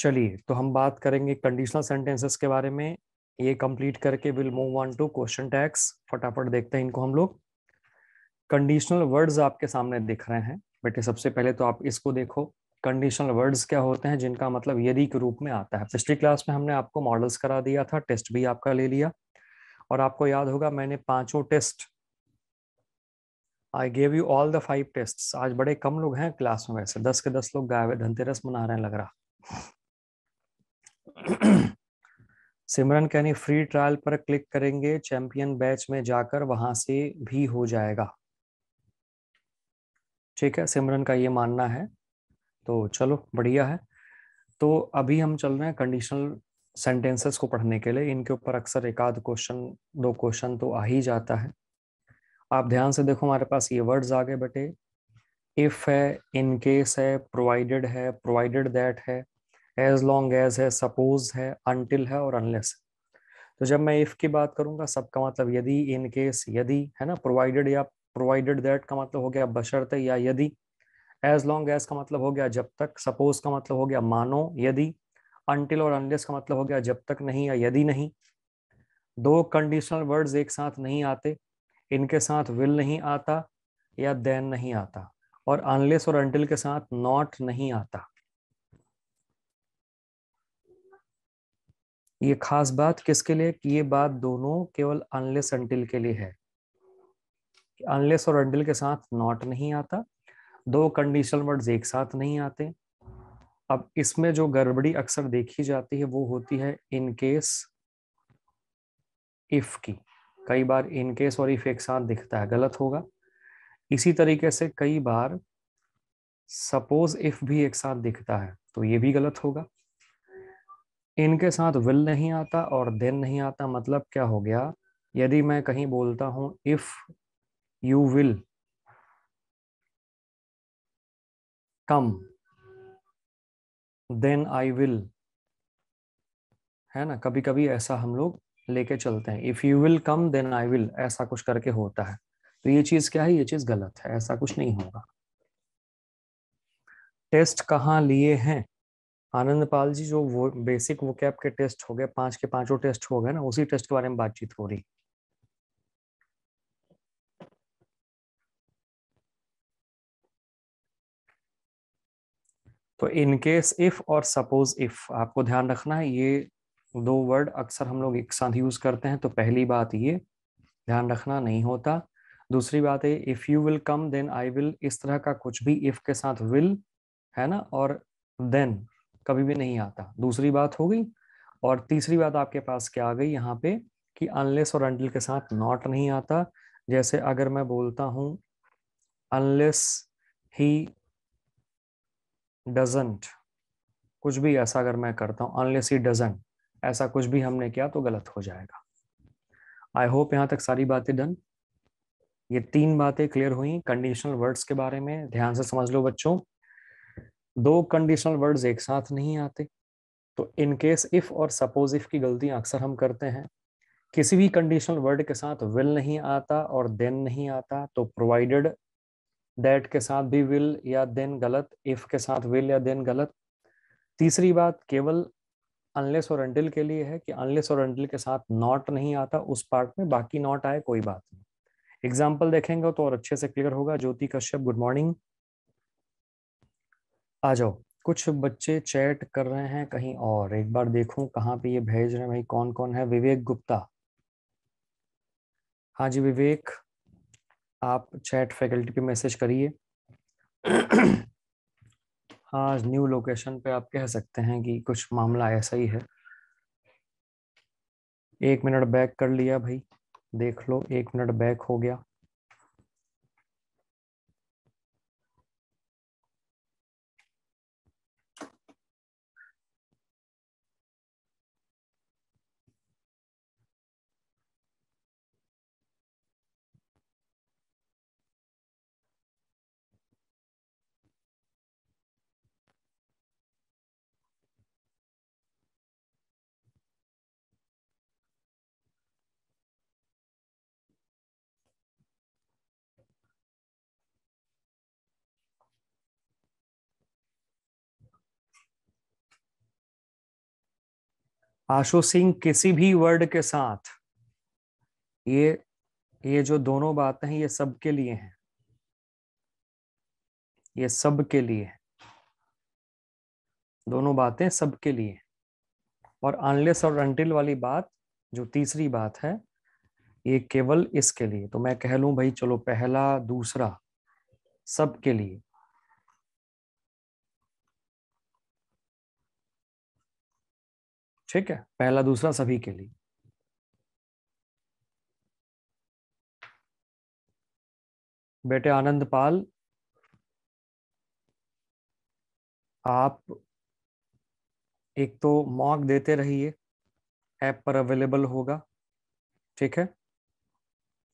चलिए तो हम बात करेंगे कंडीशनल सेंटेंसेस के बारे में ये कंप्लीट करके will move on to question tags फटाफट देखते हैं इनको हम लोग कंडीशनल वर्ड्स आपके सामने दिख रहे हैं बेटे सबसे पहले तो आप इसको देखो कंडीशनल वर्ड्स क्या होते हैं जिनका मतलब यदि के रूप में आता है पिछली क्लास में हमने आपको मॉडल्स करा दिया था टेस्ट भी आपका ले लिया और आपको याद होगा मैंने पांचों test I gave you all the five test आज बड़े कम लोग हैं क्लास में वैसे दस के दस लोग गायब धनतेरस मना रहे हैं लग रहा सिमरन कहनी फ्री ट्रायल पर क्लिक करेंगे चैंपियन बैच में जाकर वहां से भी हो जाएगा ठीक है सिमरन का ये मानना है तो चलो बढ़िया है तो अभी हम चल रहे हैं कंडीशनल सेंटेंसेस को पढ़ने के लिए इनके ऊपर अक्सर एक आध क्वेश्चन दो क्वेश्चन तो आ ही जाता है आप ध्यान से देखो हमारे पास ये वर्ड्स आ गए बेटे इफ है इनकेस है प्रोवाइडेड है प्रोवाइडेड दैट है एज लॉन्ग एज है सपोज है अनटिल है और अनलेस तो जब मैं इफ की बात करूंगा सब का मतलब यदि इन केस यदि है ना प्रोवाइडेड या प्रोवाइडेड दैट का मतलब हो गया बशर्त या यदि एज लॉन्ग एज का मतलब हो गया जब तक सपोज का मतलब हो गया मानो यदि अनटिल और अनलेस का मतलब हो गया जब तक नहीं या यदि नहीं दो कंडीशनल वर्ड्स एक साथ नहीं आते इनके साथ विल नहीं आता या देन नहीं आता और अनलेस और अनटिल के साथ नॉट नहीं आता ये खास बात किसके लिए कि ये बात दोनों केवल अनलेस अंटिल के लिए है अनलेस और अंटिल के साथ नॉट नहीं आता दो कंडीशनल वर्ड्स एक साथ नहीं आते अब इसमें जो गड़बड़ी अक्सर देखी जाती है वो होती है इन केस इफ की कई बार इन केस और इफ एक साथ दिखता है गलत होगा इसी तरीके से कई बार सपोज इफ भी एक साथ दिखता है तो ये भी गलत होगा इनके साथ विल नहीं आता और देन नहीं आता मतलब क्या हो गया यदि मैं कहीं बोलता हूं if you will come then I will है ना कभी कभी ऐसा हम लोग लेके चलते हैं if you will come then I will ऐसा कुछ करके होता है तो ये चीज क्या है ये चीज गलत है ऐसा कुछ नहीं होगा टेस्ट कहाँ लिए हैं आनंद पाल जी जो वो बेसिक वो कैप के टेस्ट हो गए पांच के पांचों टेस्ट हो गए ना उसी टेस्ट के बारे में बातचीत हो रही तो इन केस इफ और सपोज इफ आपको ध्यान रखना है ये दो वर्ड अक्सर हम लोग एक साथ यूज करते हैं तो पहली बात ये ध्यान रखना नहीं होता दूसरी बात है if you will come then I will इस तरह का कुछ भी इफ के साथ विल है ना और देन कभी भी नहीं आता दूसरी बात हो गई और तीसरी बात आपके पास क्या आ गई यहाँ पे कि अनलेस और अंटिल के साथ नॉट नहीं आता जैसे अगर मैं बोलता हूं अनलेस ही डजेंट कुछ भी ऐसा अगर मैं करता हूं अनलेस ही डजेंट ऐसा कुछ भी हमने किया तो गलत हो जाएगा आई होप यहाँ तक सारी बातें डन ये तीन बातें क्लियर हुई कंडीशनल वर्ड्स के बारे में ध्यान से समझ लो बच्चों दो कंडीशनल वर्ड्स एक साथ नहीं आते तो इन केस इफ और सपोज इफ की गलती अक्सर हम करते हैं किसी भी कंडीशनल वर्ड के साथ विल नहीं आता और देन नहीं आता तो प्रोवाइडेड दैट के साथ भी विल या देन गलत इफ के साथ विल या देन गलत तीसरी बात केवल अनलेस और अंटिल के लिए है कि अनलेस और अंटिल के साथ नॉट नहीं आता उस पार्ट में बाकी नॉट आए कोई बात नहीं एग्जाम्पल देखेंगे तो और अच्छे से क्लियर होगा ज्योति कश्यप गुड मॉर्निंग आ जाओ कुछ बच्चे चैट कर रहे हैं कहीं और एक बार देखूं कहाँ पे ये भेज रहे हैं भाई कौन कौन है विवेक गुप्ता हाँ जी विवेक आप चैट फैकल्टी पे मैसेज करिए हाँ न्यू लोकेशन पे आप कह सकते हैं कि कुछ मामला ऐसा ही है एक मिनट बैक कर लिया भाई देख लो एक मिनट बैक हो गया आशु सिंह किसी भी वर्ड के साथ ये ये जो दोनों बातें हैं ये सबके लिए हैं ये सब के लिए है दोनों बातें सबके लिए और अनलेस और अंटिल वाली बात जो तीसरी बात है ये केवल इसके लिए तो मैं कह लू भाई चलो पहला दूसरा सबके लिए ठीक है पहला दूसरा सभी के लिए बेटे आनंद पाल आप एक तो मॉक देते रहिए ऐप पर अवेलेबल होगा ठीक है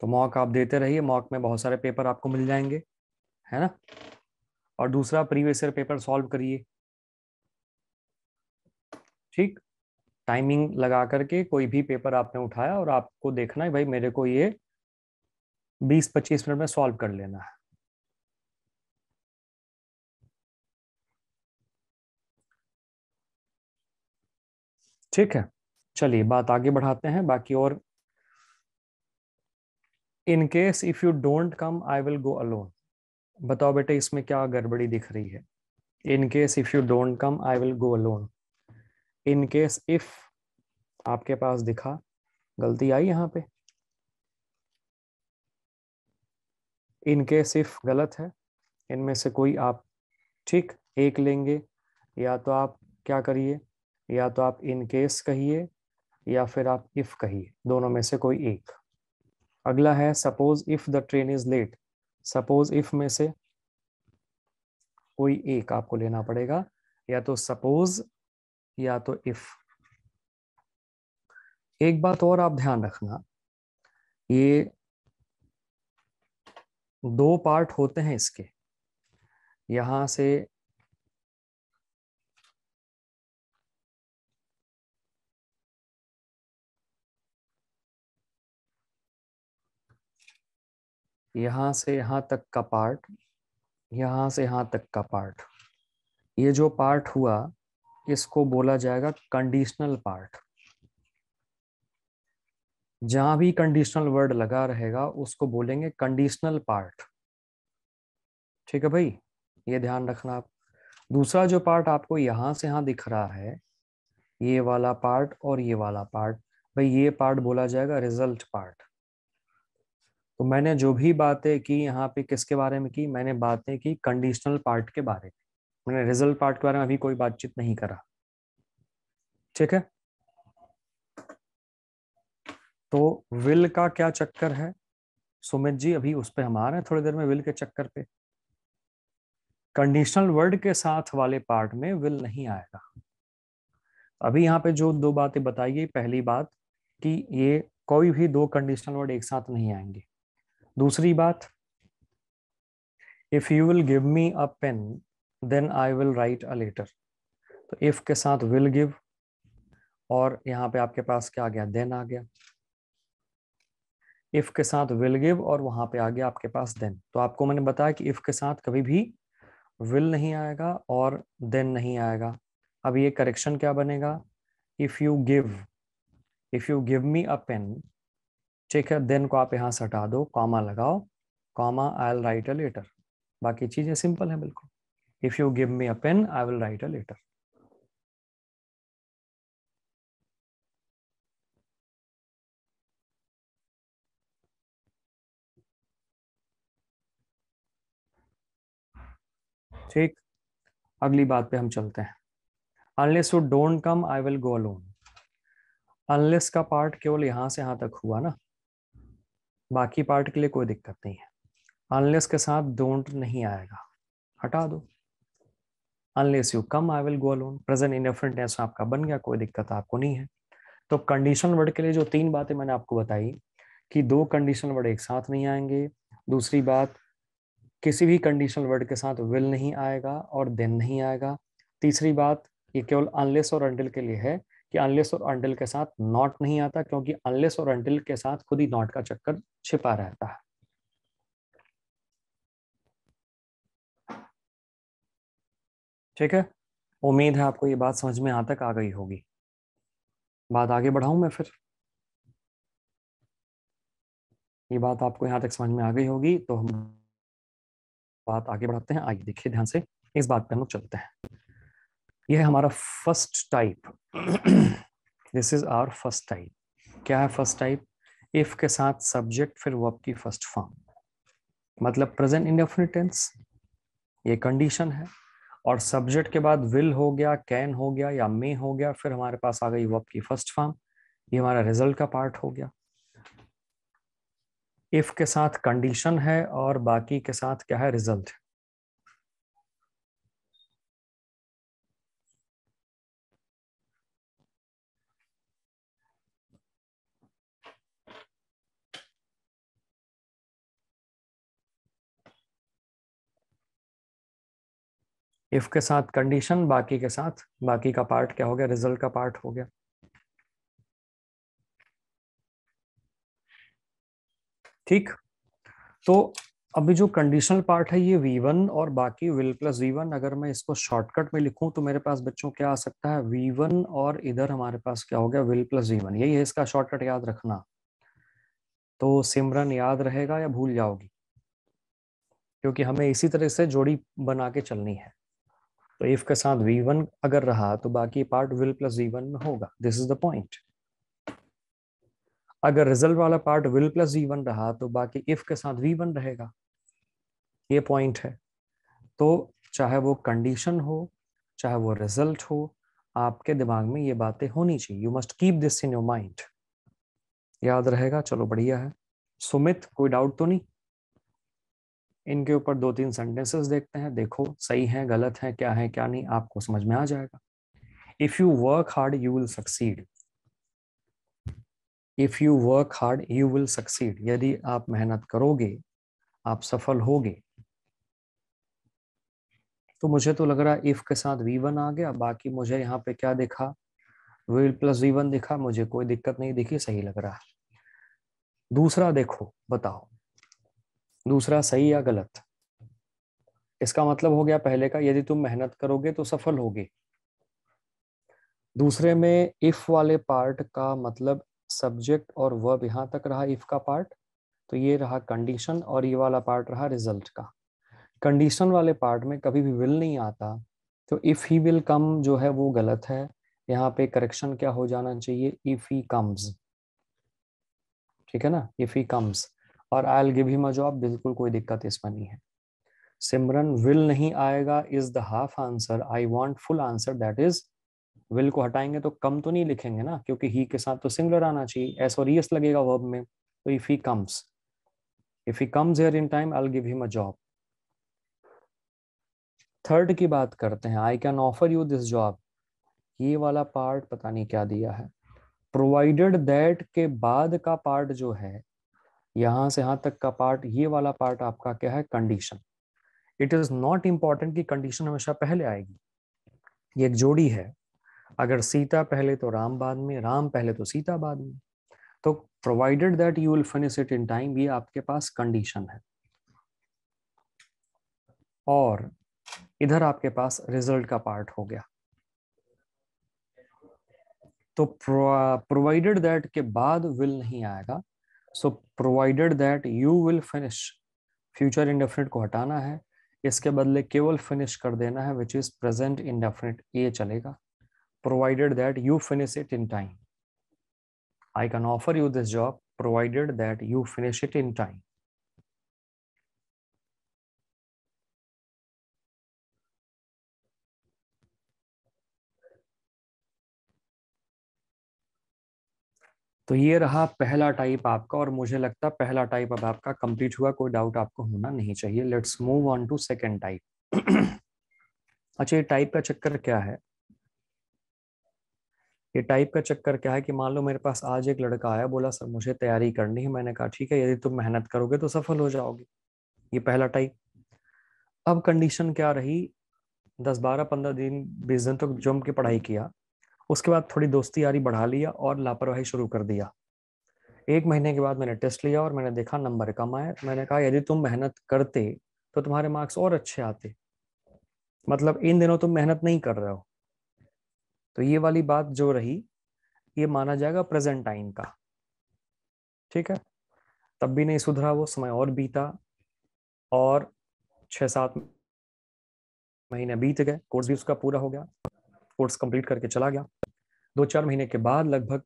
तो मॉक आप देते रहिए मॉक में बहुत सारे पेपर आपको मिल जाएंगे है ना और दूसरा प्रीवियस ईयर पेपर सॉल्व करिए ठीक टाइमिंग लगा करके कोई भी पेपर आपने उठाया और आपको देखना है भाई मेरे को ये 20-25 मिनट में सॉल्व कर लेना है ठीक है चलिए बात आगे बढ़ाते हैं बाकी और in case if you don't come I will go alone बताओ बेटे इसमें क्या गड़बड़ी दिख रही है in case if you don't come I will go alone in case if आपके पास दिखा गलती आई यहां पे इन केस इफ गलत है इनमें से कोई आप ठीक एक लेंगे या तो आप क्या करिए या तो आप इन केस कहिए या फिर आप इफ कहिए दोनों में से कोई एक अगला है suppose if the train is late suppose if में से कोई एक आपको लेना पड़ेगा या तो सपोज या तो इफ एक बात और आप ध्यान रखना ये दो पार्ट होते हैं इसके यहां से यहां से यहां तक का पार्ट यहां से यहां तक का पार्ट ये जो पार्ट हुआ इसको बोला जाएगा कंडीशनल पार्ट जहां भी कंडीशनल वर्ड लगा रहेगा उसको बोलेंगे कंडीशनल पार्ट ठीक है भाई ये ध्यान रखना आप दूसरा जो पार्ट आपको यहां से यहां दिख रहा है ये वाला पार्ट और ये वाला पार्ट भाई ये पार्ट बोला जाएगा रिजल्ट पार्ट तो मैंने जो भी बातें की यहाँ पे किसके बारे में की मैंने बातें की कंडीशनल पार्ट के बारे में मैंने रिजल्ट पार्ट के बारे में अभी कोई बातचीत नहीं करा ठीक है तो विल का क्या चक्कर है सुमित जी अभी उस पर हम आ रहे हैं थोड़ी देर में विल के चक्कर पे कंडीशनल वर्ड के साथ वाले पार्ट में विल नहीं आएगा अभी यहाँ पे जो दो बातें बताइए पहली बात कि ये कोई भी दो कंडीशनल वर्ड एक साथ नहीं आएंगे दूसरी बात if you will give me a pen then I will write a letter तो इफ के साथ विल गिव और यहाँ पे आपके पास क्या आ गया देन आ गया इफ के साथ विल गिव और वहां पे आ गया आपके पास देन तो आपको मैंने बताया कि इफ के साथ कभी भी विल नहीं आएगा और देन नहीं आएगा अब ये करेक्शन क्या बनेगा if you give if you give me a pen ठीक है देन को आप यहां से हटा दो कॉमा लगाओ comma I'll write a letter बाकी चीजें सिंपल है बिल्कुल if you give me a pen i will write a letter ठीक अगली बात पे हम चलते हैं unless you don't come I will go alone unless का पार्ट केवल यहां से यहां तक हुआ ना बाकी पार्ट के लिए कोई दिक्कत नहीं है अनलेस के साथ डोंट नहीं आएगा हटा दो unless you come I will go alone present indefinite tense आपका बन गया कोई दिक्कत आपको नहीं है तो कंडीशन वर्ड के लिए जो तीन बातें मैंने आपको बताई कि दो कंडीशन वर्ड एक साथ नहीं आएंगे दूसरी बात किसी भी कंडीशन वर्ड के साथ विल नहीं आएगा और देन नहीं आएगा तीसरी बात ये केवल अनलेस और अंटिल के लिए है कि अनलेस और अंटिल के साथ नॉट नहीं आता क्योंकि अनलेस और अंटिल के साथ खुद ही नॉट का चक्कर छिपा रहता है ठीक है उम्मीद है आपको ये बात समझ में यहाँ तक आ गई होगी बात आगे बढ़ाऊँ मैं फिर ये बात आपको यहाँ तक समझ में आ गई होगी तो हम बात आगे बढ़ाते हैं आइए देखिए ध्यान से इस बात पे हम लोग चलते हैं यह है हमारा first type this is our first type क्या है फर्स्ट टाइप इफ के साथ सब्जेक्ट फिर वर्ब की फर्स्ट फॉर्म मतलब प्रेजेंट इंडेफिनिट टेंस ये कंडीशन है और सब्जेक्ट के बाद विल हो गया कैन हो गया या मे हो गया फिर हमारे पास आ गई वर्ब की फर्स्ट फॉर्म ये हमारा रिजल्ट का पार्ट हो गया इफ के साथ कंडीशन है और बाकी के साथ क्या है रिजल्ट है इफ के साथ कंडीशन बाकी के साथ बाकी का पार्ट क्या हो गया रिजल्ट का पार्ट हो गया ठीक तो अभी जो कंडीशनल पार्ट है ये v1 और बाकी विल प्लस v1 अगर मैं इसको शॉर्टकट में लिखूं तो मेरे पास बच्चों क्या आ सकता है v1 और इधर हमारे पास क्या हो गया विल प्लस v1 यही है इसका शॉर्टकट याद रखना तो सिमरन याद रहेगा या भूल जाओगी क्योंकि हमें इसी तरह से जोड़ी बना के चलनी है तो इफ के साथ वी वन अगर रहा तो बाकी part will plus G one में होगा दिस इज द पॉइंट अगर रिजल्ट वाला part will plus G one रहा तो बाकी इफ के साथ वी वन रहेगा ये पॉइंट है तो चाहे वो कंडीशन हो चाहे वो रिजल्ट हो आपके दिमाग में ये बातें होनी चाहिए you must keep this in your mind याद रहेगा चलो बढ़िया है सुमित कोई डाउट तो नहीं इनके ऊपर दो तीन सेंटेंसेस देखते हैं देखो सही है गलत है क्या है क्या नहीं आपको समझ में आ जाएगा if you work hard you will succeed if you work hard you will succeed यदि आप मेहनत करोगे आप सफल होगे तो मुझे तो लग रहा इफ के साथ वी वन आ गया बाकी मुझे यहाँ पे क्या दिखा विल प्लस वी वन दिखा मुझे कोई दिक्कत नहीं दिखी सही लग रहा दूसरा देखो बताओ दूसरा सही या गलत इसका मतलब हो गया पहले का यदि तुम मेहनत करोगे तो सफल होगे दूसरे में इफ वाले पार्ट का मतलब सब्जेक्ट और वर्ब यहाँ तक रहा इफ का पार्ट तो ये रहा कंडीशन और ये वाला पार्ट रहा रिजल्ट का कंडीशन वाले पार्ट में कभी भी विल नहीं आता तो इफ ही विल कम जो है वो गलत है यहाँ पे करेक्शन क्या हो जाना चाहिए इफ ही कम्स ठीक है ना इफ ही कम्स और I'll give him a job बिल्कुल कोई दिक्कत इसमें नहीं है सिमरन विल नहीं आएगा is the half answer I want full answer that is will को हटाएंगे तो कम तो नहीं लिखेंगे ना क्योंकि ही के साथ तो सिंगलर आना चाहिए एस और ईस लगेगा वर्ब में तो if he comes if he comes here in time I give him a job third की बात करते हैं I can offer you this job ये वाला पार्ट पता नहीं क्या दिया है प्रोवाइडेड दैट के बाद का पार्ट जो है यहां से यहां तक का पार्ट ये वाला पार्ट आपका क्या है condition it is not important कि कंडीशन हमेशा पहले आएगी ये एक जोड़ी है अगर सीता पहले तो राम बाद में राम पहले तो सीता बाद में तो provided that you will finish it in time ये आपके पास कंडीशन है और इधर आपके पास रिजल्ट का पार्ट हो गया तो प्रोवाइडेड दैट के बाद विल नहीं आएगा so provided that you will finish future indefinite को हटाना है इसके बदले केवल फिनिश कर देना है विच इज प्रेजेंट इंडेफिनिट ये चलेगा provided that you finish it in time I can offer you this job provided that you finish it in time तो ये रहा पहला टाइप आपका और मुझे लगता है पहला टाइप अब आपका कंप्लीट हुआ कोई डाउट आपको होना नहीं चाहिए let's move on to second type अच्छा ये टाइप का चक्कर क्या है ये टाइप का चक्कर क्या है कि मान लो मेरे पास आज एक लड़का आया बोला सर मुझे तैयारी करनी है मैंने कहा ठीक है यदि तुम मेहनत करोगे तो सफल हो जाओगे ये पहला टाइप अब कंडीशन क्या रही दस बारह पंद्रह दिन बीस दिन तक तो जम की पढ़ाई किया उसके बाद थोड़ी दोस्ती यारी बढ़ा लिया और लापरवाही शुरू कर दिया एक महीने के बाद मैंने टेस्ट लिया और मैंने देखा नंबर कम आए मैंने कहा यदि तुम मेहनत करते तो तुम्हारे मार्क्स और अच्छे आते मतलब इन दिनों तुम मेहनत नहीं कर रहे हो तो ये वाली बात जो रही ये माना जाएगा प्रेजेंट टाइम का ठीक है तब भी नहीं सुधरा वो समय और बीता और छः सात महीने बीत गए कोर्स भी उसका पूरा हो गया कोर्स कंप्लीट करके चला गया दो चार महीने के बाद लगभग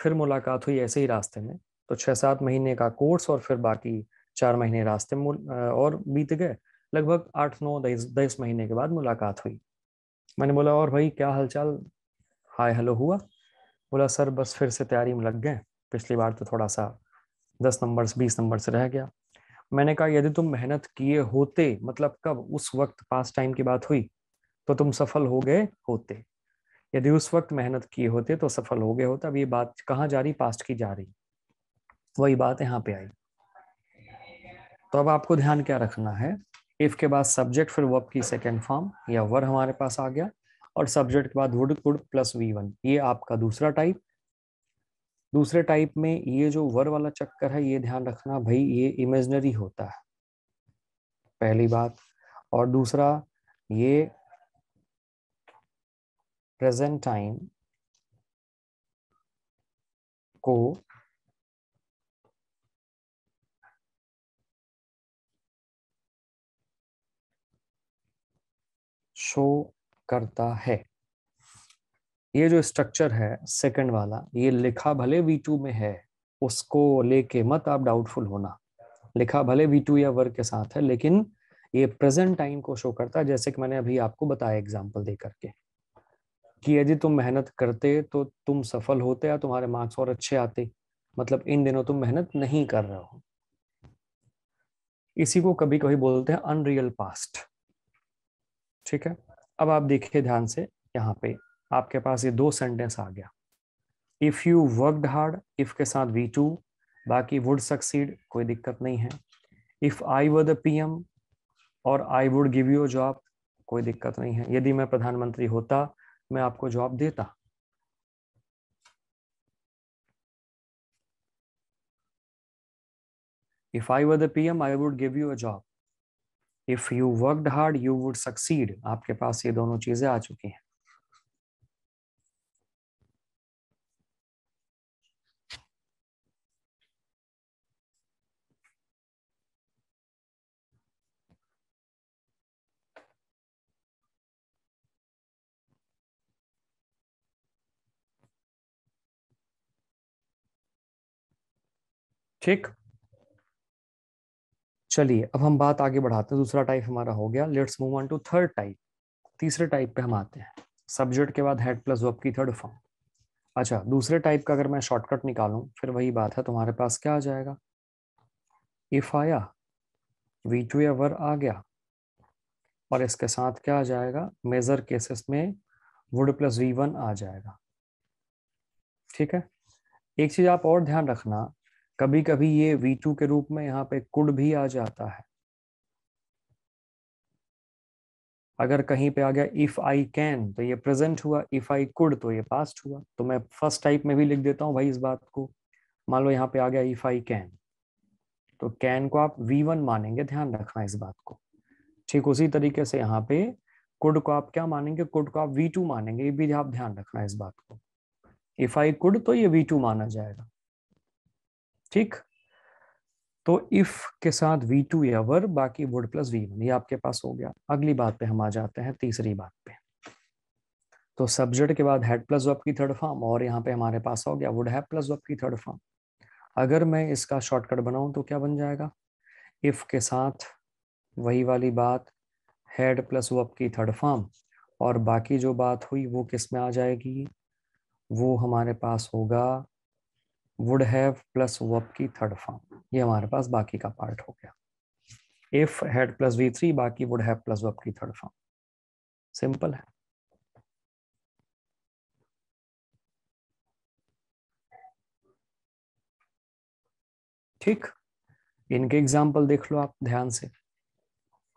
फिर मुलाकात हुई ऐसे ही रास्ते में तो छः सात महीने का कोर्स और फिर बाकी चार महीने रास्ते में और बीत गए लगभग आठ नौ दस महीने के बाद मुलाकात हुई मैंने बोला और भाई क्या हालचाल हाय हेलो हुआ बोला सर बस फिर से तैयारी में लग गए पिछली बार तो थोड़ा सा दस नंबर से बीस नंबर से रह गया मैंने कहा यदि तुम मेहनत किए होते मतलब कब उस वक्त पास टाइम की बात हुई तो तुम सफल हो गए होते यदि उस वक्त मेहनत किए होते तो सफल हो गए होता अब ये बात कहाँ जा रही पास्ट की जा रही वही बात यहाँ पे आई तो अब आपको ध्यान क्या रखना है इफ के बाद सब्जेक्ट फिर वर्ब की सेकेंड फॉर्म या वर हमारे पास आ गया और सब्जेक्ट के बाद would could plus V one ये आपका दूसरा टाइप दूसरे टाइप में ये जो वर वाला चक्कर है ये ध्यान रखना भाई ये इमेजनरी होता है पहली बात और दूसरा ये present time को शो करता है ये जो स्ट्रक्चर है सेकंड वाला ये लिखा भले V2 में है उसको लेके मत आप डाउटफुल होना लिखा भले V2 या वर्ग के साथ है लेकिन ये प्रेजेंट टाइम को शो करता है जैसे कि मैंने अभी आपको बताया एग्जांपल दे करके कि यदि तुम मेहनत करते तो तुम सफल होते या तुम्हारे मार्क्स और अच्छे आते मतलब इन दिनों तुम मेहनत नहीं कर रहे हो इसी को कभी कभी बोलते हैं अनरियल पास्ट ठीक है अब आप देखिए ध्यान से यहाँ पे आपके पास ये दो सेंटेंस आ गया if you worked hard if के साथ वी टू बाकी वुड सक्सीड कोई दिक्कत नहीं है if I were the PM और I would give you job कोई दिक्कत नहीं है यदि मैं प्रधानमंत्री होता मैं आपको जॉब देता if I were the M I would give you a job if you worked hard you would succeed आपके पास ये दोनों चीजें आ चुकी हैं ठीक चलिए अब हम बात आगे बढ़ाते हैं दूसरा टाइप हमारा हो गया let's move on to third type तीसरे टाइप पे हम आते हैं सब्जेक्ट के बाद हेड प्लस वर्ब की थर्ड फॉर्म अच्छा दूसरे टाइप का अगर मैं शॉर्टकट निकालूं फिर वही बात है तुम्हारे पास क्या आ जाएगा इफ आया वी टू या वर आ गया और इसके साथ क्या आ जाएगा मेजर केसेस में वुड प्लस वी वन आ जाएगा ठीक है एक चीज आप और ध्यान रखना कभी कभी ये V2 के रूप में यहाँ पे कुड भी आ जाता है अगर कहीं पे आ गया इफ आई कैन तो ये प्रेजेंट हुआ इफ आई कुड तो ये पास्ट हुआ तो मैं फर्स्ट टाइप में भी लिख देता हूँ भाई इस बात को मान लो यहाँ पे आ गया इफ आई कैन तो कैन को आप V1 मानेंगे ध्यान रखना इस बात को ठीक उसी तरीके से यहाँ पे कुड को आप क्या मानेंगे कुड को आप टू मानेंगे ये भी आप ध्यान रखना इस बात को इफ आई कुड तो ये टू माना जाएगा ठीक तो इफ के साथ वी टू या वर्ब बाकी वुड प्लस वी वन ये आपके पास हो गया अगली बात पे हम आ जाते हैं तीसरी बात पे तो सब्जेक्ट के बाद हैड प्लस वर्ब की थर्ड फॉर्म और यहाँ पे हमारे पास हो गया वुड हैव प्लस वर्ब की थर्ड फॉर्म अगर मैं इसका शॉर्टकट बनाऊं तो क्या बन जाएगा इफ के साथ वही वाली बात हैड प्लस वर्ब की थर्ड फॉर्म और बाकी जो बात हुई वो किस में आ जाएगी वो हमारे पास होगा वुड हैव प्लस वर्ब की थर्ड फॉर्म ये हमारे पास बाकी का पार्ट हो गया if had plus V three बाकी वुड हैव प्लस वर्ब की थर्ड फॉर्म सिंपल है ठीक इनके एग्जाम्पल देख लो आप ध्यान से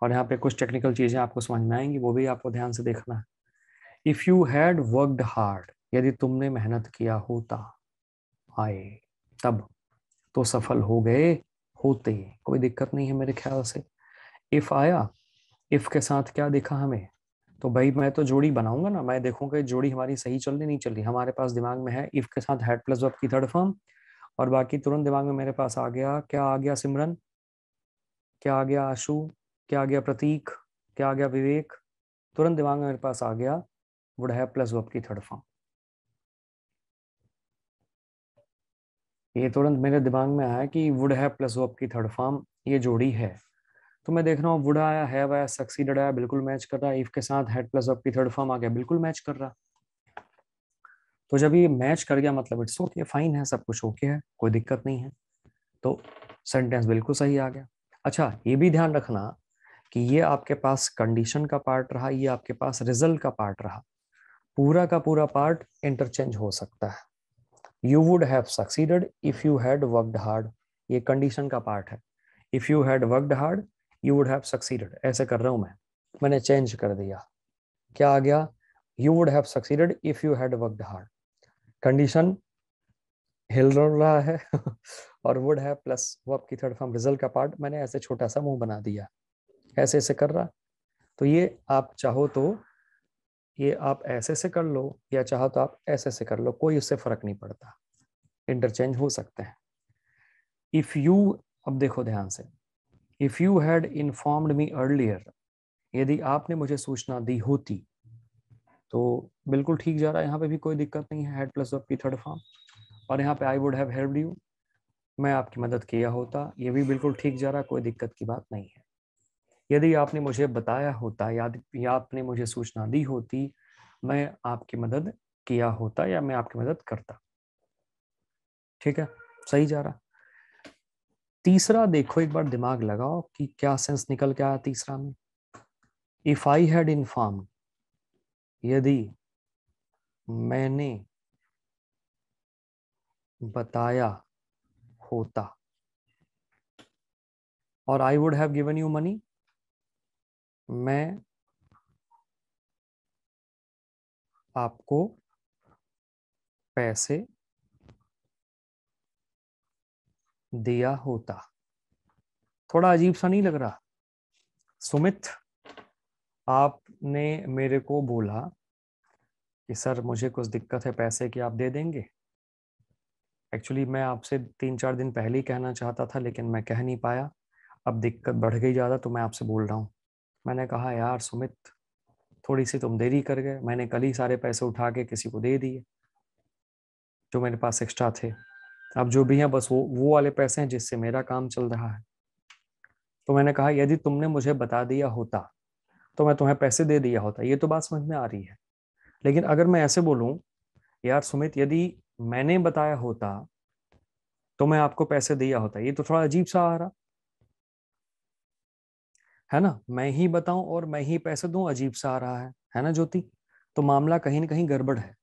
और यहाँ पे कुछ टेक्निकल चीजें आपको समझ में आएंगी वो भी आपको ध्यान से देखना है if you had worked hard यदि तुमने मेहनत किया होता आए तब तो सफल हो गए होते कोई दिक्कत नहीं है मेरे ख्याल से इफ आया इफ के साथ क्या देखा हमें तो भाई मैं तो जोड़ी बनाऊंगा ना मैं देखूंगा जोड़ी हमारी सही चल रही नहीं चल रही हमारे पास दिमाग में है इफ के साथ हेड प्लस की थर्ड फॉर्म और बाकी तुरंत दिमाग में मेरे पास आ गया क्या आ गया सिमरन क्या आ गया आशु क्या आ गया प्रतीक क्या आ गया विवेक तुरंत दिमाग में मेरे पास आ गया वुड हैव प्लस वर्ब की थर्ड फॉर्म ये तुरंत मेरे दिमाग में आया कि वुड है प्लस वो आपकी थर्ड फॉर्म ये जोड़ी है तो मैं देख रहा हूँ वुड आया है वाया सक्सीडेड आया बिल्कुल मैच कर रहा है इफ के साथ हेड प्लस की थर्ड फॉर्म आ गया बिल्कुल मैच कर रहा तो जब ये मैच कर गया मतलब इट्स ओके फाइन है सब कुछ ओके है कोई दिक्कत नहीं है तो सेंटेंस बिल्कुल सही आ गया अच्छा ये भी ध्यान रखना कि ये आपके पास कंडीशन का पार्ट रहा ये आपके पास रिजल्ट का पार्ट रहा पूरा का पूरा पार्ट इंटरचेंज हो सकता है you would have succeeded if you had worked hard ये कंडीशन का पार्ट है if you had worked hard you would have succeeded ऐसे कर रहा हूं मैं मैंने चेंज कर दिया क्या आ गया you would have succeeded if you had worked hard condition हिल रहा है और वुड हैव प्लस वर्ब की थर्ड फॉर्म रिजल्ट का पार्ट मैंने ऐसे छोटा सा मुंह बना दिया ऐसे ऐसे कर रहा तो ये आप चाहो तो ये आप ऐसे से कर लो या चाहो तो आप ऐसे से कर लो कोई उससे फर्क नहीं पड़ता इंटरचेंज हो सकते हैं इफ यू अब देखो ध्यान से if you had informed me earlier यदि आपने मुझे सूचना दी होती तो बिल्कुल ठीक जा रहा है यहाँ पे भी कोई दिक्कत नहीं है हेड प्लस की थर्ड फॉर्म और यहाँ पे I would have help you मैं आपकी मदद किया होता ये भी बिल्कुल ठीक जा रहा कोई दिक्कत की बात नहीं है यदि आपने मुझे बताया होता या, या आपने मुझे सूचना दी होती मैं आपकी मदद किया होता या मैं आपकी मदद करता ठीक है सही जा रहा तीसरा देखो एक बार दिमाग लगाओ कि क्या सेंस निकल के आया तीसरा में इफ आई हैड इन्फॉर्म यदि मैंने बताया होता और I would have given you money मैं आपको पैसे दिया होता थोड़ा अजीब सा नहीं लग रहा सुमित आपने मेरे को बोला कि सर मुझे कुछ दिक्कत है पैसे की आप दे देंगे एक्चुअली मैं आपसे तीन चार दिन पहले ही कहना चाहता था लेकिन मैं कह नहीं पाया अब दिक्कत बढ़ गई ज़्यादा तो मैं आपसे बोल रहा हूँ मैंने कहा यार सुमित थोड़ी सी तुम देरी कर गए मैंने कल ही सारे पैसे उठा के किसी को दे दिए जो मेरे पास एक्स्ट्रा थे अब जो भी हैं बस वो वो वाले पैसे हैं जिससे मेरा काम चल रहा है तो मैंने कहा यदि तुमने मुझे बता दिया होता तो मैं तुम्हें पैसे दे दिया होता ये तो बात समझ में आ रही है लेकिन अगर मैं ऐसे बोलूं यार सुमित यदि मैंने बताया होता तो मैं आपको पैसे दिया होता ये तो थोड़ा अजीब सा आ रहा है ना मैं ही बताऊं और मैं ही पैसे दूं अजीब सा आ रहा है है ना ज्योति तो मामला कहीं ना कहीं गड़बड़ है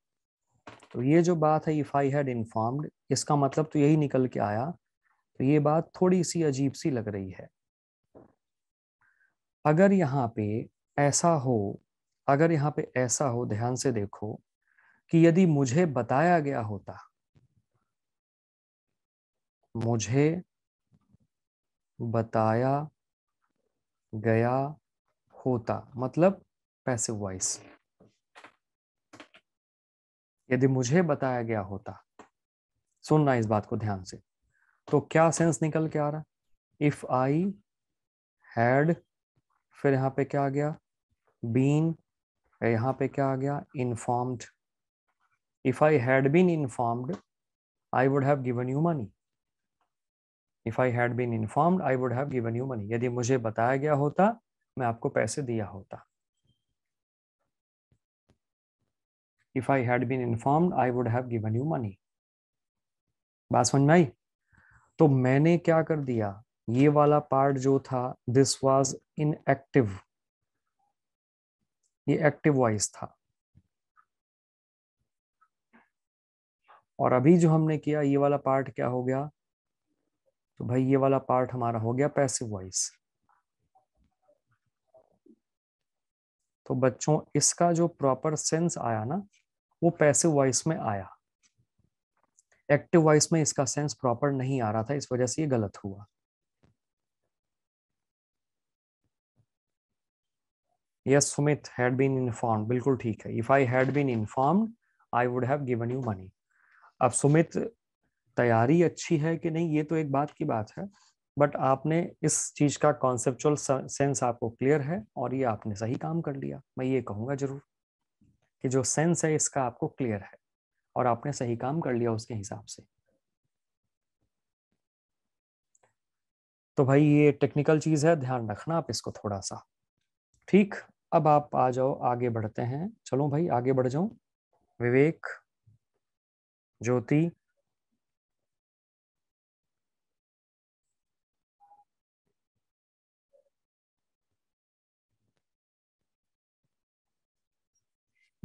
तो ये जो बात है इफ आई हैड इन्फॉर्म्ड इसका मतलब तो यही निकल के आया तो ये बात थोड़ी सी अजीब सी लग रही है अगर यहाँ पे ऐसा हो अगर यहाँ पे ऐसा हो ध्यान से देखो कि यदि मुझे बताया गया होता मुझे बताया गया होता मतलब पैसिव वॉइस यदि मुझे बताया गया होता सुनना इस बात को ध्यान से तो क्या सेंस निकल के आ रहा है इफ आई हैड फिर यहां पे क्या आ गया बीन यहां पे क्या आ गया informed if I had been informed I would have given you money if I had been informed I would have given you money यदि मुझे बताया गया होता मैं आपको पैसे दिया होता if I had been informed I would have given you money बात समझ में आई तो मैंने क्या कर दिया ये वाला पार्ट जो था दिस वॉज इन एक्टिव ये एक्टिव वॉइस था और अभी जो हमने किया ये वाला पार्ट क्या हो गया तो भाई ये वाला पार्ट हमारा हो गया पैसिव वॉइस तो बच्चों इसका जो प्रॉपर सेंस आया ना वो पैसिव वॉइस में आया एक्टिव वॉइस में इसका सेंस प्रॉपर नहीं आ रहा था इस वजह से ये गलत हुआ yes Sumit had been inform बिल्कुल ठीक है if I had been informed I would have given you money अब सुमित तैयारी अच्छी है कि नहीं ये तो एक बात की बात है बट आपने इस चीज का कॉन्सेप्चुअल सेंस आपको क्लियर है और ये आपने सही काम कर लिया मैं ये कहूंगा जरूर कि जो सेंस है इसका आपको क्लियर है और आपने सही काम कर लिया उसके हिसाब से तो भाई ये टेक्निकल चीज है ध्यान रखना आप इसको थोड़ा सा ठीक अब आप आ जाओ आगे बढ़ते हैं चलो भाई आगे बढ़ जाऊं विवेक ज्योति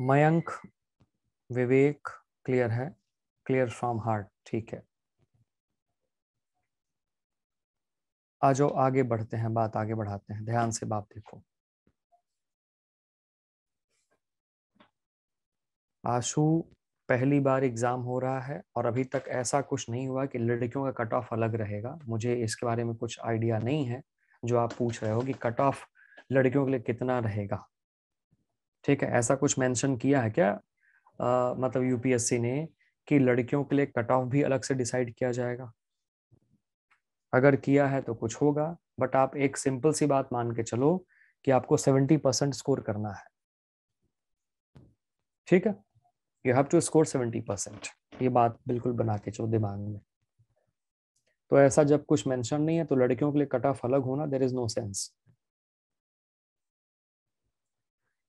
मयंक विवेक क्लियर है क्लियर फ्रॉम हार्ट ठीक है आ जाओ आगे बढ़ते हैं बात आगे बढ़ाते हैं ध्यान से बात देखो आशु पहली बार एग्जाम हो रहा है और अभी तक ऐसा कुछ नहीं हुआ कि लड़कियों का कट ऑफ अलग रहेगा मुझे इसके बारे में कुछ आइडिया नहीं है जो आप पूछ रहे हो कि कट ऑफ लड़कियों के लिए कितना रहेगा ठीक है ऐसा कुछ मेंशन किया है क्या आ, मतलब यूपीएससी ने कि लड़कियों के लिए कट ऑफ भी अलग से डिसाइड किया जाएगा अगर किया है तो कुछ होगा बट आप एक सिंपल सी बात मान के चलो कि आपको सेवेंटी परसेंट स्कोर करना है ठीक है you have to score seventy percent ये बात बिल्कुल बना के चलो दिमाग में तो ऐसा जब कुछ मेंशन नहीं है तो लड़कियों के लिए कट ऑफ अलग होना there is no sense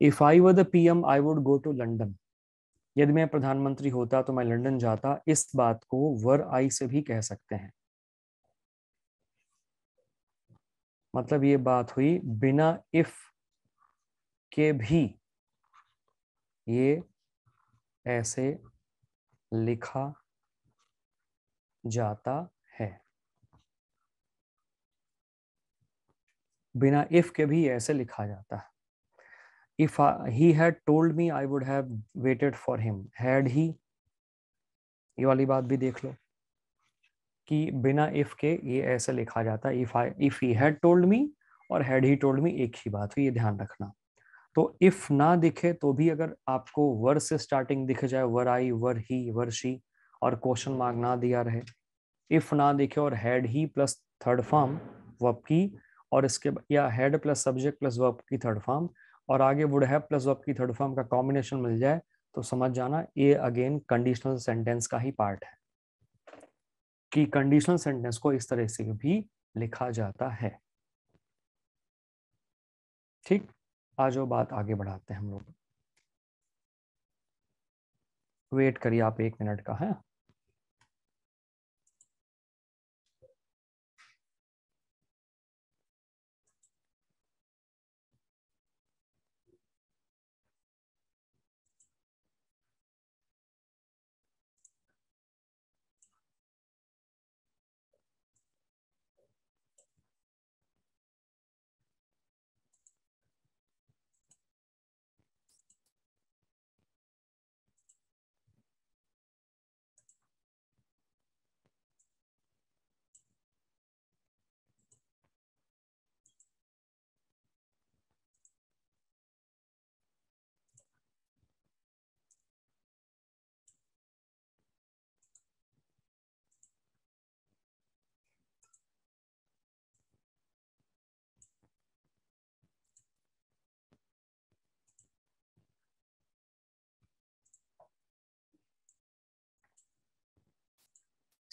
if I were the PM I would go to London यदि मैं प्रधानमंत्री होता तो मैं लंदन जाता इस बात को वर आई से भी कह सकते हैं मतलब ये बात हुई बिना इफ के भी ये ऐसे लिखा जाता है बिना इफ के भी ऐसे लिखा जाता है if I, he had told me i would have waited for him had he ye wali baat bhi dekh lo ki bina if ke ye ऐसे likha jata if i if he had told me or had he told me ek hi baat hai ye dhyan rakhna तो if ना दिखे तो भी अगर आपको वर से starting दिख जाए were I were he were she और क्वेश्चन मार्क ना दिया रहे इफ ना दिखे और had he plus third form verb की और इसके या had plus subject plus verb की थर्ड फॉर्म और आगे वुड हैव प्लस वर्ब की थर्ड फॉर्म का कॉम्बिनेशन मिल जाए तो समझ जाना ये अगेन कंडीशनल सेंटेंस का ही पार्ट है कि कंडीशनल सेंटेंस को इस तरह से भी लिखा जाता है ठीक आज वो बात आगे बढ़ाते हैं हम लोग वेट करिए आप एक मिनट का है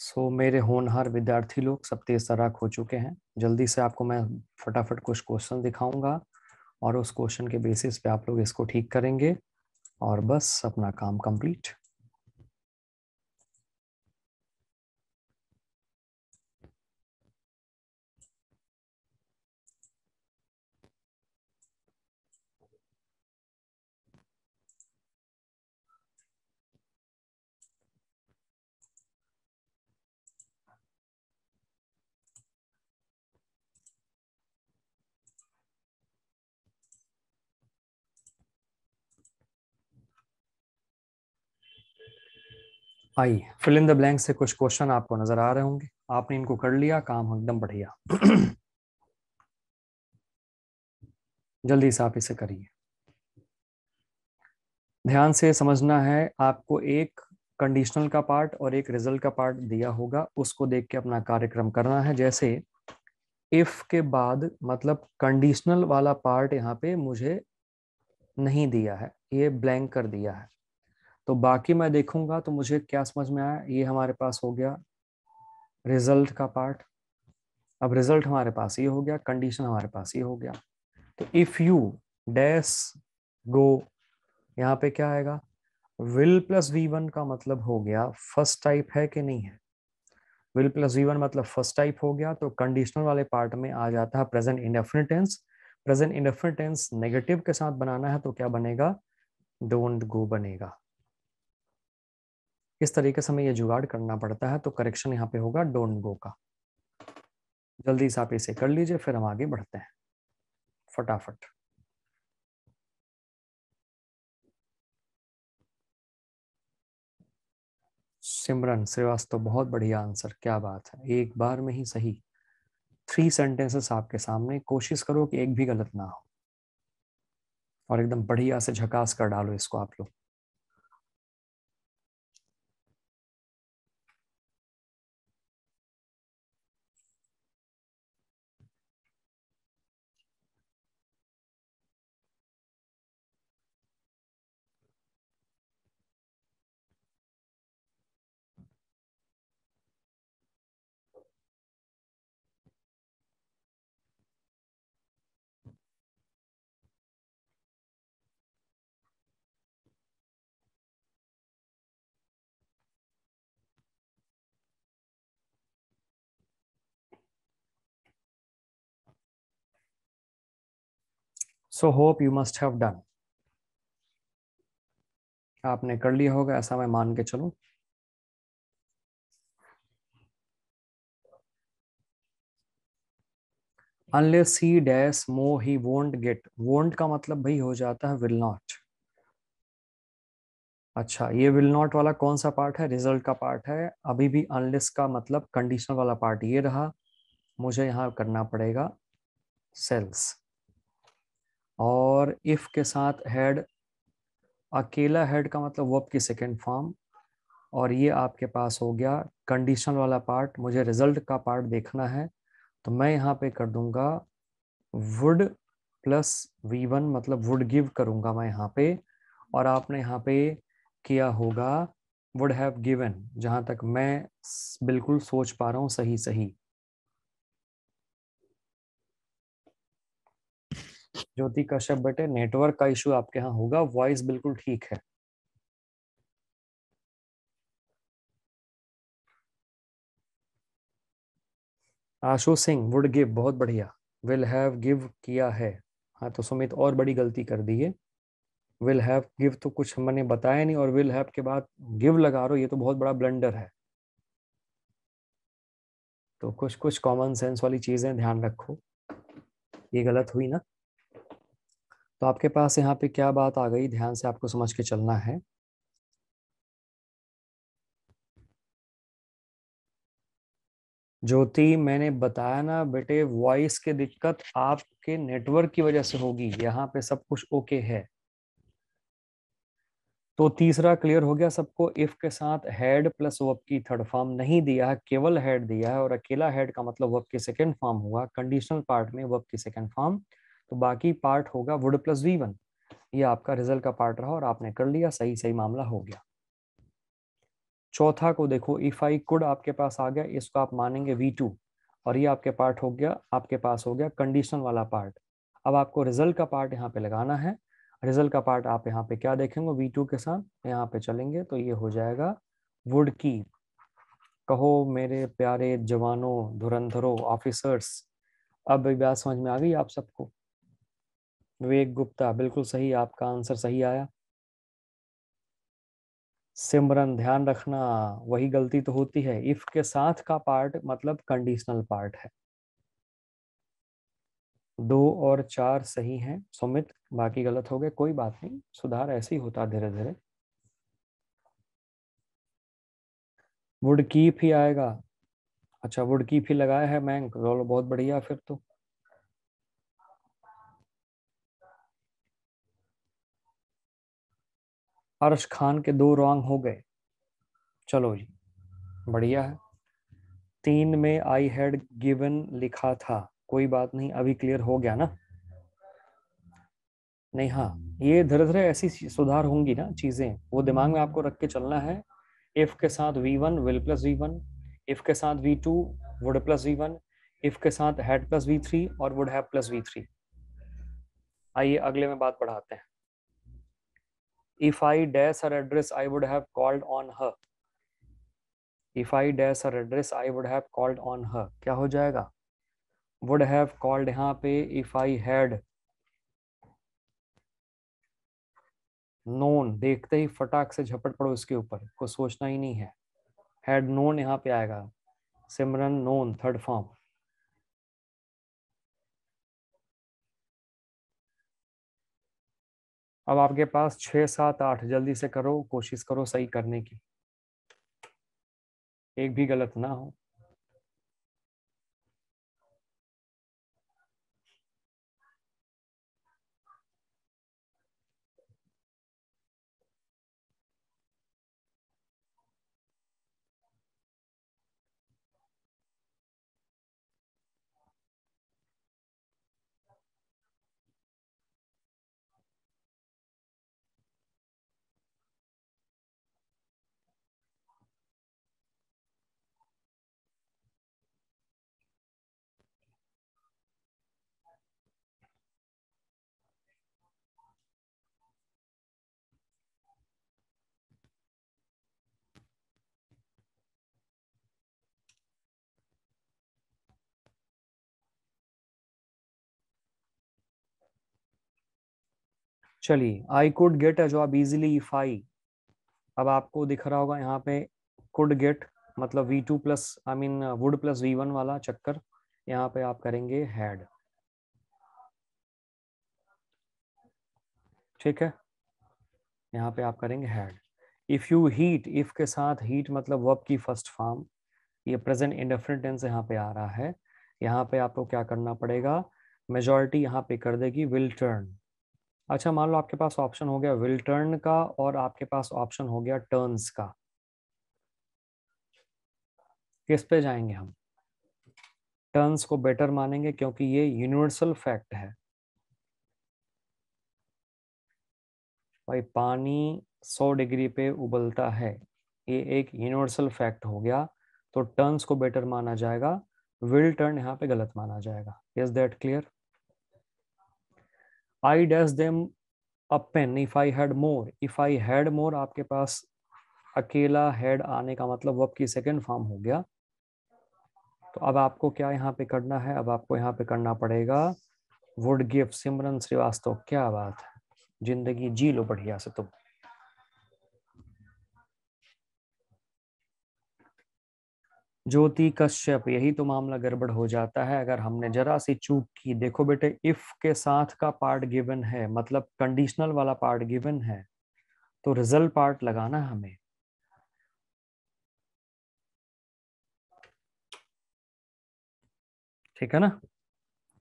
सो so, मेरे होनहार विद्यार्थी लोग सब तेज तराक हो चुके हैं जल्दी से आपको मैं फटाफट कुछ क्वेश्चन दिखाऊंगा और उस क्वेश्चन के बेसिस पे आप लोग इसको ठीक करेंगे और बस अपना काम कंप्लीट आइए फिल इन द ब्लैंक से कुछ क्वेश्चन आपको नजर आ रहे होंगे आपने इनको कर लिया काम एकदम बढ़िया जल्दी से आप इसे करिए ध्यान से समझना है आपको एक कंडीशनल का पार्ट और एक रिजल्ट का पार्ट दिया होगा उसको देख के अपना कार्यक्रम करना है जैसे इफ के बाद मतलब कंडीशनल वाला पार्ट यहाँ पे मुझे नहीं दिया है ये ब्लैंक कर दिया है तो बाकी मैं देखूंगा तो मुझे क्या समझ में आया ये हमारे पास हो गया रिजल्ट का पार्ट अब रिजल्ट हमारे पास ये हो गया कंडीशन हमारे पास ये हो गया तो इफ यू डैस गो यहाँ पे क्या आएगा विल प्लस वी वन का मतलब हो गया फर्स्ट टाइप है कि नहीं है विल प्लस वी वन मतलब फर्स्ट टाइप हो गया तो कंडीशनल वाले पार्ट में आ जाता है present indefinite present indefinite negative के साथ बनाना है तो क्या बनेगा डोंट गो बनेगा किस तरीके से हमें यह जुगाड़ करना पड़ता है तो करेक्शन यहाँ पे होगा डोंट गो का जल्दी से आप इसे कर लीजिए फिर हम आगे बढ़ते हैं फटाफट सिमरन श्रीवास्तव तो बहुत बढ़िया आंसर क्या बात है एक बार में ही सही थ्री सेंटेंसेस आपके सामने कोशिश करो कि एक भी गलत ना हो और एकदम बढ़िया से झकास कर डालो इसको आप लोग so hope you must have done आपने कर लिया होगा ऐसा मैं मान के चलू अनलेस ही डैश मो ही वोंट गेट वोंट का मतलब भाई हो जाता है विल नॉट अच्छा ये विल नॉट वाला कौन सा पार्ट है रिजल्ट का पार्ट है अभी भी अनलेस का मतलब कंडीशनल वाला पार्ट ये रहा मुझे यहां करना पड़ेगा सेल्स और इफ के साथ हेड अकेला हेड का मतलब वर्ब की सेकेंड फॉर्म और ये आपके पास हो गया कंडीशन वाला पार्ट मुझे रिजल्ट का पार्ट देखना है तो मैं यहाँ पे कर दूंगा वुड प्लस वी वन मतलब वुड गिव करूंगा मैं यहाँ पे और आपने यहाँ पे किया होगा वुड हैव गिवन जहाँ तक मैं बिल्कुल सोच पा रहा हूँ सही सही ज्योति कश्यप बेटे नेटवर्क का इशू आपके यहाँ होगा वॉइस बिल्कुल ठीक है आशु सिंह वुड गिव बहुत बढ़िया विल हैव गिव किया है हाँ तो सुमित और बड़ी गलती कर दी है विल हैव गिव तो कुछ मैंने बताया नहीं और विल हैव के बाद गिव लगा रो ये तो बहुत बड़ा ब्लंडर है तो कुछ कुछ कॉमन सेंस वाली चीजें ध्यान रखो ये गलत हुई ना तो आपके पास यहाँ पे क्या बात आ गई ध्यान से आपको समझ के चलना है ज्योति मैंने बताया ना बेटे वॉइस की दिक्कत आपके नेटवर्क की वजह से होगी यहाँ पे सब कुछ ओके है तो तीसरा क्लियर हो गया सबको इफ के साथ हेड प्लस वर्ब की थर्ड फॉर्म नहीं दिया है केवल हेड दिया है और अकेला हेड का मतलब वर्ब की सेकेंड फॉर्म हुआ कंडीशनल पार्ट में वर्ब की सेकेंड फॉर्म तो बाकी पार्ट होगा वुड प्लस वी वन ये आपका रिजल्ट का पार्ट रहा और आपने कर लिया सही सही मामला हो गया चौथा को देखो इफ आई कुड आपके पास आ गया इसको आप मानेंगे वी टू और ये आपके पार्ट हो गया आपके पास हो गया कंडीशन वाला पार्ट अब आपको रिजल्ट का पार्ट यहाँ पे लगाना है रिजल्ट का पार्ट आप यहाँ पे क्या देखेंगे वी टू के साथ यहाँ पे चलेंगे तो ये हो जाएगा वुड की कहो मेरे प्यारे जवानों धुरंधरों ऑफिसर्स अब बात समझ में आ गई आप सबको विवेक गुप्ता बिल्कुल सही आपका आंसर सही आया सिमरन ध्यान रखना वही गलती तो होती है इफ के साथ का पार्ट मतलब कंडीशनल पार्ट है दो और चार सही हैं सुमित बाकी गलत हो गए कोई बात नहीं सुधार ऐसे ही होता धीरे धीरे वुड कीप ही आएगा अच्छा वुड कीप ही लगाया है मैंक रोल बहुत बढ़िया फिर तो अर्श खान के दो रॉन्ग हो गए चलो जी बढ़िया है तीन में आई हैड गिवन लिखा था कोई बात नहीं अभी क्लियर हो गया ना नहीं हाँ ये धीरे धीरे ऐसी सुधार होंगी ना चीजें वो दिमाग में आपको रख के चलना है इफ के साथ V one will plus V one if के साथ V two would plus V one if के साथ हैड प्लस वी थ्री और would have plus V three आइए अगले में बात पढ़ाते हैं if i dash her address i would have called on her if i dash her address i would have called on her kya ho jayega would have called yahan pe if I had known dekhte hi fatak se jhapad पड़ो इसके upar ko sochna hi nahi hai had known yahan pe aayega simran known third form अब आपके पास छः सात आठ जल्दी से करो कोशिश करो सही करने की एक भी गलत ना हो चलिए I could get a job easily if I अब आपको दिख रहा होगा यहाँ पे कुड गेट मतलब V two plus I mean would plus V one वाला चक्कर यहाँ पे आप करेंगे हैड ठीक है यहाँ पे आप करेंगे had if you hit if के साथ हीट मतलब वर्ब की फर्स्ट फॉर्म ये प्रेजेंट इंडेफिनेट टेंस यहाँ पे आ रहा है यहाँ पे आपको क्या करना पड़ेगा मेजोरिटी यहाँ पे कर देगी विल टर्न अच्छा मान लो आपके पास ऑप्शन हो गया विल टर्न का और आपके पास ऑप्शन हो गया टर्न्स का किस पे जाएंगे हम टर्न्स को बेटर मानेंगे क्योंकि ये यूनिवर्सल फैक्ट है भाई पानी 100 डिग्री पे उबलता है ये एक यूनिवर्सल फैक्ट हो गया तो टर्न्स को बेटर माना जाएगा विल टर्न यहाँ पे गलत माना जाएगा is that clear I dash them a pen if I had more if I had more आपके पास अकेला हैड आने का मतलब वर्ब की सेकेंड फॉर्म हो गया तो अब आपको क्या यहाँ पे करना है अब आपको यहाँ पे करना पड़ेगा वुड गिव सिमरन श्रीवास्तव क्या बात है जिंदगी जी लो बढ़िया से तुम तो। ज्योति कश्यप यही तो मामला गड़बड़ हो जाता है अगर हमने जरा सी चूक की देखो बेटे इफ के साथ का पार्ट गिवन है मतलब कंडीशनल वाला पार्ट गिवन है तो रिजल्ट पार्ट लगाना हमें ठीक है ना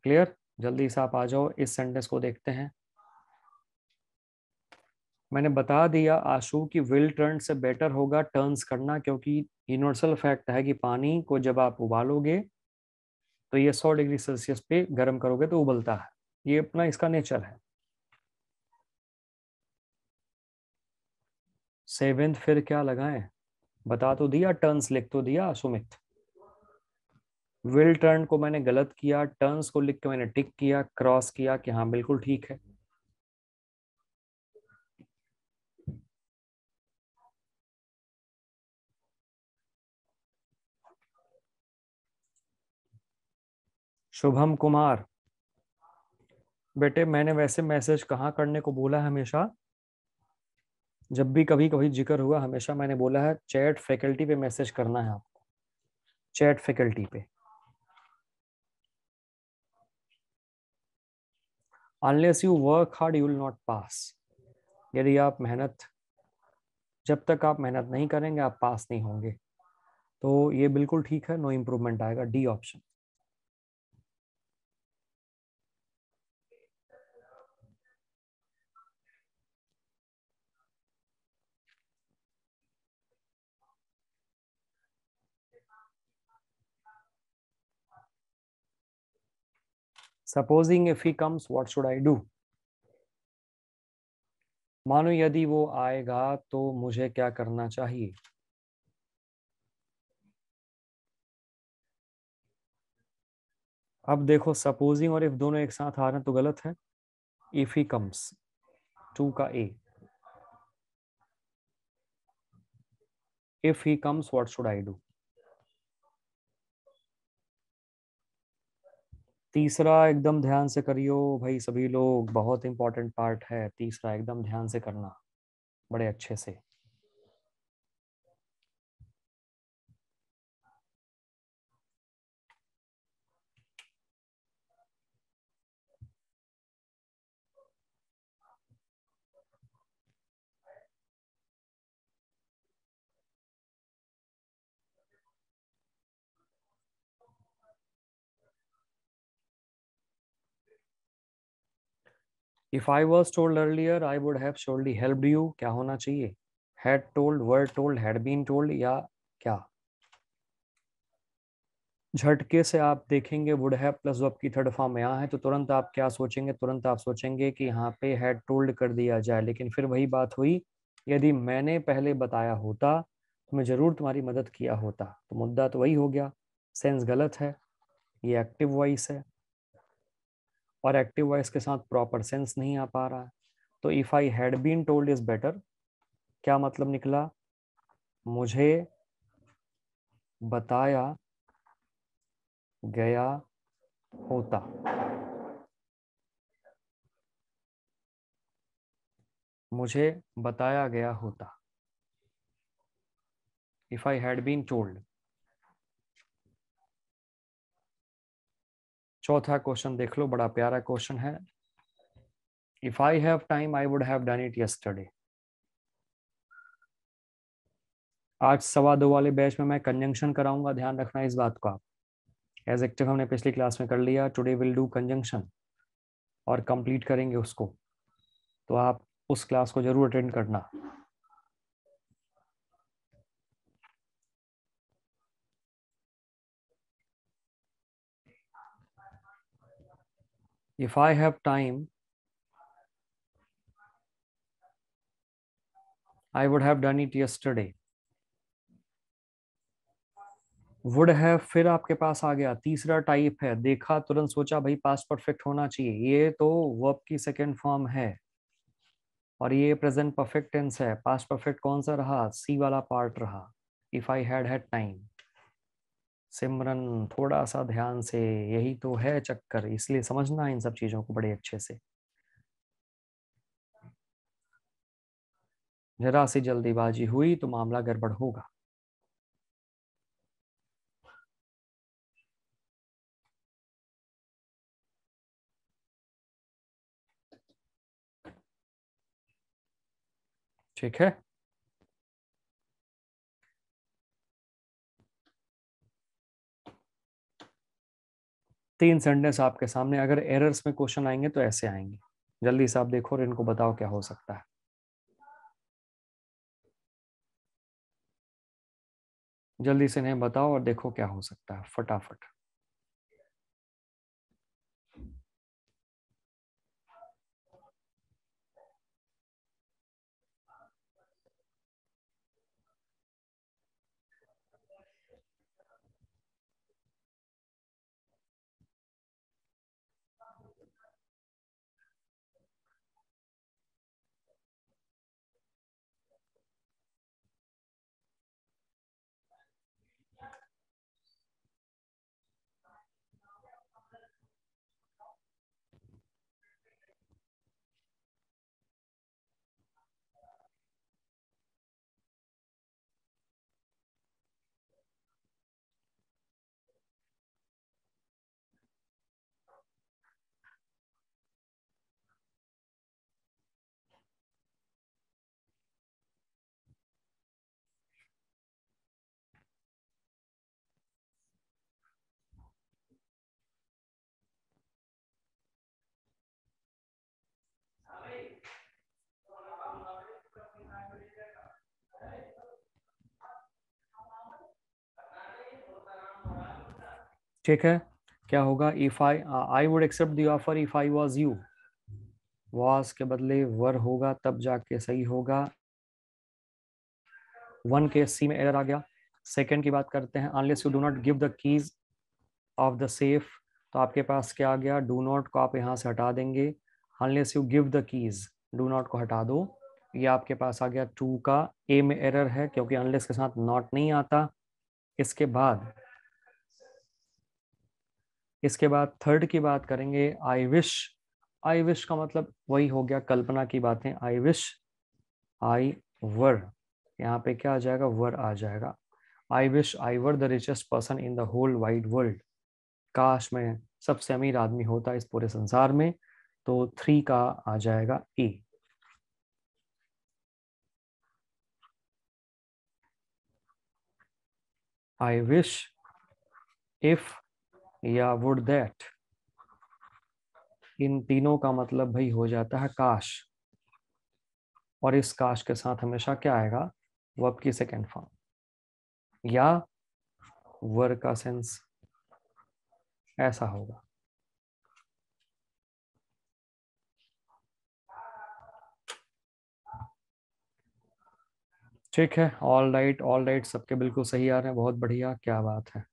क्लियर जल्दी से आप आ जाओ इस सेंटेंस को देखते हैं मैंने बता दिया आंसू की विल टर्न से बेटर होगा टर्न्स करना क्योंकि यूनिवर्सल फैक्ट है कि पानी को जब आप उबालोगे तो ये 100 डिग्री सेल्सियस पे गर्म करोगे तो उबलता है ये अपना इसका नेचर है सेवेंथ फिर क्या लगाएं बता तो दिया टर्न्स लिख तो दिया सुमित विल टर्न को मैंने गलत किया टर्न्स को लिख के मैंने टिक किया क्रॉस किया कि हाँ बिल्कुल ठीक है शुभम कुमार बेटे मैंने वैसे मैसेज कहाँ करने को बोला है हमेशा जब भी कभी कभी जिक्र हुआ हमेशा मैंने बोला है चैट फैकल्टी पे मैसेज करना है आपको चैट फैकल्टी पे unless you work hard you will not pass यदि आप मेहनत जब तक आप मेहनत नहीं करेंगे आप पास नहीं होंगे तो ये बिल्कुल ठीक है नो इम्प्रूवमेंट आएगा D option supposing if he comes what should I do मानो यदि वो आएगा तो मुझे क्या करना चाहिए अब देखो सपोजिंग और इफ दोनों एक साथ आ रहे हैं तो गलत है इफ ही कम्स टू का A if he comes what should I do तीसरा एकदम ध्यान से करियो भाई सभी लोग बहुत इंपॉर्टेंट पार्ट है तीसरा एकदम ध्यान से करना बड़े अच्छे से if I was told earlier I would have surely help you क्या होना चाहिए had told were told had been told या क्या झटके से आप देखेंगे वुड है प्लस जो की थर्ड फॉर्म यहाँ है तो तुरंत आप क्या सोचेंगे तुरंत आप सोचेंगे कि यहाँ पे हैड टोल्ड कर दिया जाए लेकिन फिर वही बात हुई यदि मैंने पहले बताया होता तो मैं ज़रूर तुम्हारी मदद किया होता तो मुद्दा तो वही हो गया सेंस गलत है ये एक्टिव वॉइस है और एक्टिव वॉइस के साथ प्रॉपर सेंस नहीं आ पा रहा है तो if I had been told is better क्या मतलब निकला मुझे बताया गया होता मुझे बताया गया होता if I had been told चौथा क्वेश्चन देख लो बड़ा प्यारा क्वेश्चन है if I have time I would have done it yesterday आज सवा दो वाले बैच में मैं कंजंक्शन कराऊंगा ध्यान रखना इस बात का एज एक्टिव हमने पिछली क्लास में कर लिया टुडे विल डू कंजंक्शन और कंप्लीट करेंगे उसको तो आप उस क्लास को जरूर अटेंड करना if I have time, I would have done it yesterday. Would have फिर आपके पास आ गया तीसरा टाइप है देखा तुरंत सोचा भाई पास परफेक्ट होना चाहिए ये तो वर्ब की सेकेंड फॉर्म है और ये प्रेजेंट परफेक्ट टेंस है पास परफेक्ट कौन सा रहा सी वाला पार्ट रहा if I had had time Simran थोड़ा सा ध्यान से यही तो है चक्कर इसलिए समझना इन सब चीजों को बड़े अच्छे से जरा सी जल्दीबाजी हुई तो मामला गड़बड़ होगा ठीक है तीन सेंटेंस आपके सामने अगर एरर्स में क्वेश्चन आएंगे तो ऐसे आएंगे जल्दी से आप देखो और इनको बताओ क्या हो सकता है जल्दी से इन्हें बताओ और देखो क्या हो सकता है फटाफट ठीक है क्या होगा if I I would accept the offer if I was you was के बदले वर होगा तब जाके सही होगा वन के सी में एरर आ गया सेकंड की बात करते हैं unless you do not give the keys of the safe तो आपके पास क्या आ गया डू नॉट को आप यहाँ से हटा देंगे unless you give the keys do not को हटा दो ये आपके पास आ गया टू का ए में एरर है क्योंकि अनलेस के साथ नॉट नहीं आता इसके बाद इसके बाद थर्ड की बात करेंगे आई विश आई विश का मतलब वही हो गया कल्पना की बातें आई विश आई वर यहाँ पे क्या आ जाएगा वर आ जाएगा I wish I were the richest person in the whole wide world काश में सबसे अमीर आदमी होता इस पूरे संसार में तो थ्री का आ जाएगा a I wish if you would that इन तीनों का मतलब भाई हो जाता है काश और इस काश के साथ हमेशा क्या आएगा वर्ब की सेकेंड फॉर्म या वर का सेंस ऐसा होगा ठीक है ऑल राइट ऑल राइट सबके बिल्कुल सही आ रहे हैं बहुत बढ़िया क्या बात है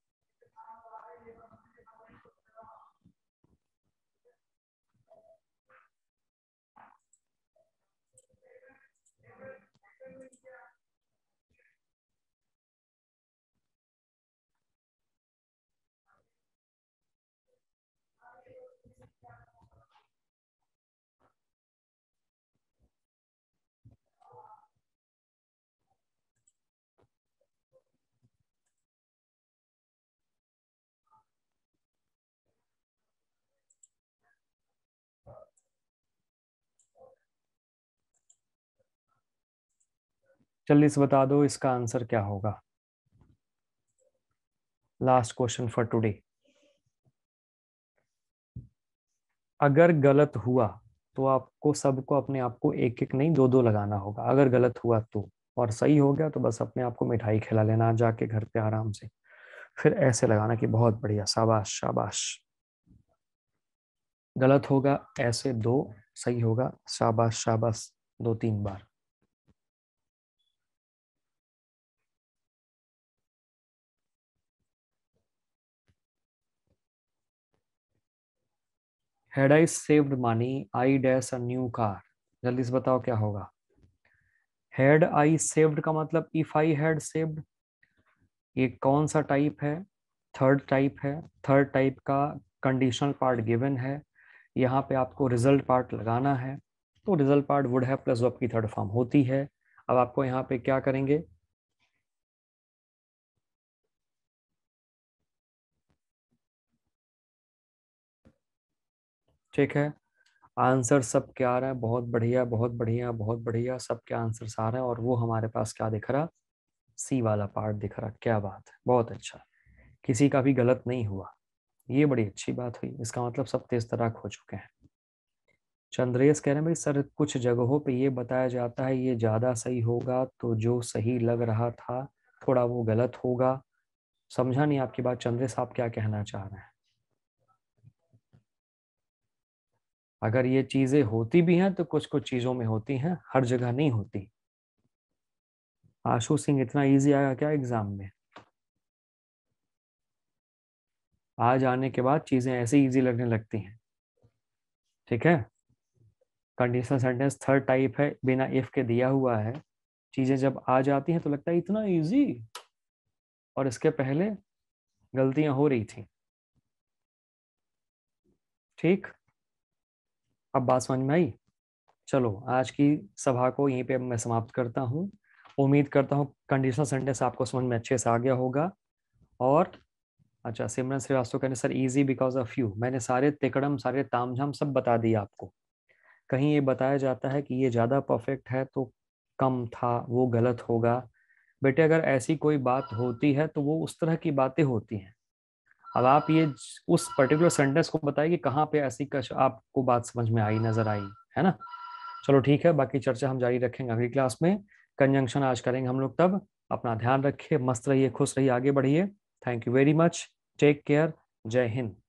से बता दो इसका आंसर क्या होगा लास्ट क्वेश्चन फॉर टुडे अगर गलत हुआ तो आपको सबको अपने आप को एक एक नहीं दो दो लगाना होगा अगर गलत हुआ तो और सही हो गया तो बस अपने आप को मिठाई खिला लेना जाके घर पे आराम से फिर ऐसे लगाना कि बहुत बढ़िया शाबाश शाबाश गलत होगा ऐसे दो सही होगा शाबाश शाबाश दो तीन बार had I saved money I dash a new car जल्दी से बताओ क्या होगा हैड आई सेव्ड का मतलब इफ आई हैड सेव्ड ये कौन सा टाइप है थर्ड टाइप है थर्ड टाइप का कंडीशनल पार्ट गिवन है यहाँ पे आपको रिजल्ट पार्ट लगाना है तो रिजल्ट पार्ट वुड है प्लस वो आपकी थर्ड फॉर्म होती है अब आपको यहाँ पे क्या करेंगे ठीक है आंसर सब क्या आ रहा है बहुत बढ़िया बहुत बढ़िया बहुत बढ़िया सब के आंसर आ रहे हैं और वो हमारे पास क्या दिख रहा सी वाला पार्ट दिख रहा क्या बात है बहुत अच्छा किसी का भी गलत नहीं हुआ ये बड़ी अच्छी बात हुई इसका मतलब सब तेज तराक हो चुके हैं चंद्रेश कह रहे हैं भाई सर कुछ जगहों पे ये बताया जाता है ये ज़्यादा सही होगा तो जो सही लग रहा था थोड़ा वो गलत होगा समझा नहीं आपकी बात चंद्रेश आप क्या कहना चाह रहे हैं अगर ये चीजें होती भी हैं तो कुछ कुछ चीजों में होती हैं हर जगह नहीं होती आशु सिंह इतना इजी आया क्या एग्जाम में आज आने के बाद चीजें ऐसे इजी लगने लगती हैं ठीक है कंडीशनल सेंटेंस थर्ड टाइप है बिना इफ के दिया हुआ है चीजें जब आ जाती हैं तो लगता है इतना इजी और इसके पहले गलतियां हो रही थी ठीक अब बात समझ में आई चलो आज की सभा को यहीं पे मैं समाप्त करता हूँ उम्मीद करता हूँ कंडीशनल सेंटेंस आपको समझ में अच्छे से आ गया होगा और अच्छा सिमरन श्रीवास्तव कहने sir easy because of you मैंने सारे तिकड़म सारे तामझाम सब बता दिए आपको कहीं ये बताया जाता है कि ये ज़्यादा परफेक्ट है तो कम था वो गलत होगा बेटे अगर ऐसी कोई बात होती है तो वो उस तरह की बातें होती हैं अब आप ये उस पर्टिकुलर सेंटेंस को बताइए कि कहाँ पे ऐसी कश आपको बात समझ में आई नजर आई है ना चलो ठीक है बाकी चर्चा हम जारी रखेंगे अगली क्लास में कंजंक्शन आज करेंगे हम लोग तब अपना ध्यान रखिए मस्त रहिए खुश रहिए आगे बढ़िए thank you very much take care जय हिंद